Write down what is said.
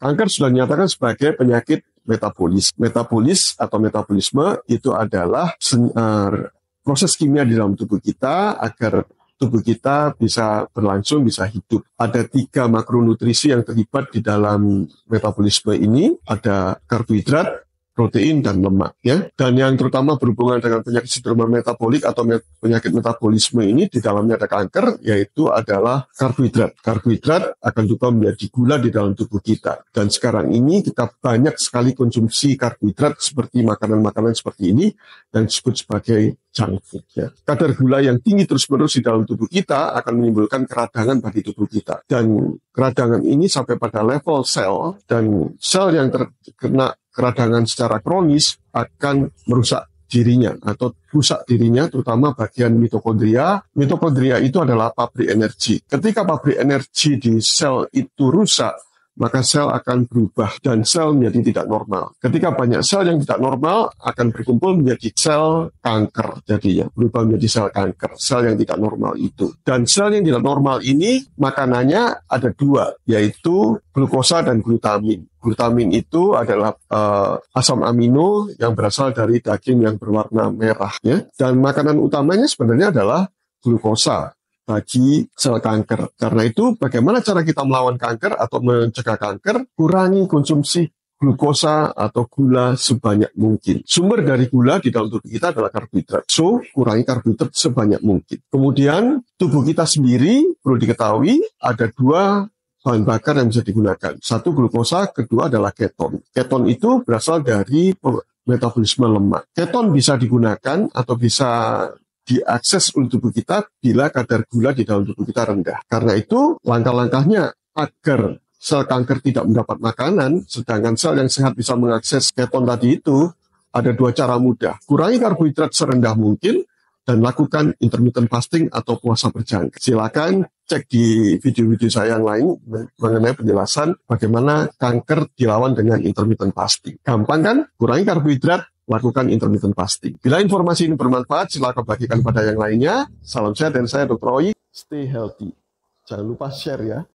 Kanker sudah dinyatakan sebagai penyakit metabolis. Metabolis atau metabolisme itu adalah eh, proses kimia di dalam tubuh kita agar tubuh kita bisa berlangsung, bisa hidup. Ada tiga makronutrisi yang terlibat di dalam metabolisme ini. Ada karbohidrat, protein dan lemak ya. Dan yang terutama berhubungan dengan penyakit sindroma metabolik atau met penyakit metabolisme ini di dalamnya ada kanker yaitu adalah karbohidrat. Karbohidrat akan juga menjadi gula di dalam tubuh kita. Dan sekarang ini kita banyak sekali konsumsi karbohidrat seperti makanan-makanan seperti ini dan disebut sebagai junk food. Ya. Kadar gula yang tinggi terus-menerus di dalam tubuh kita akan menimbulkan keradangan pada tubuh kita. Dan keradangan ini sampai pada level sel, dan sel yang terkena keradangan secara kronis akan merusak dirinya atau rusak dirinya terutama bagian mitokondria. Mitokondria itu adalah pabrik energi. Ketika pabrik energi di sel itu rusak, maka sel akan berubah dan sel menjadi tidak normal. Ketika banyak sel yang tidak normal akan berkumpul menjadi sel kanker jadinya, berubah menjadi sel kanker, sel yang tidak normal itu. Dan sel yang tidak normal ini makanannya ada dua, yaitu glukosa dan glutamin. Glutamin itu adalah uh, asam amino yang berasal dari daging yang berwarna merah ya. Dan makanan utamanya sebenarnya adalah glukosa bagi sel kanker. Karena itu, bagaimana cara kita melawan kanker atau mencegah kanker? Kurangi konsumsi glukosa atau gula sebanyak mungkin. Sumber dari gula di dalam tubuh kita adalah karbohidrat. So, kurangi karbohidrat sebanyak mungkin. Kemudian, tubuh kita sendiri perlu diketahui ada dua bahan bakar yang bisa digunakan. Satu glukosa, kedua adalah keton. Keton itu berasal dari metabolisme lemak. Keton bisa digunakan atau bisa diakses oleh tubuh kita bila kadar gula di dalam tubuh kita rendah. Karena itu, langkah-langkahnya agar sel kanker tidak mendapat makanan, sedangkan sel yang sehat bisa mengakses keton tadi itu, ada dua cara mudah. Kurangi karbohidrat serendah mungkin, dan lakukan intermittent fasting atau puasa berjangka. Silakan cek di video-video saya yang lain mengenai penjelasan bagaimana kanker dilawan dengan intermittent fasting. Gampang kan? Kurangi karbohidrat, lakukan intermittent fasting. Bila informasi ini bermanfaat, silakan bagikan pada yang lainnya. Salam sehat dan saya Dr. Roy. Stay healthy. Jangan lupa share ya.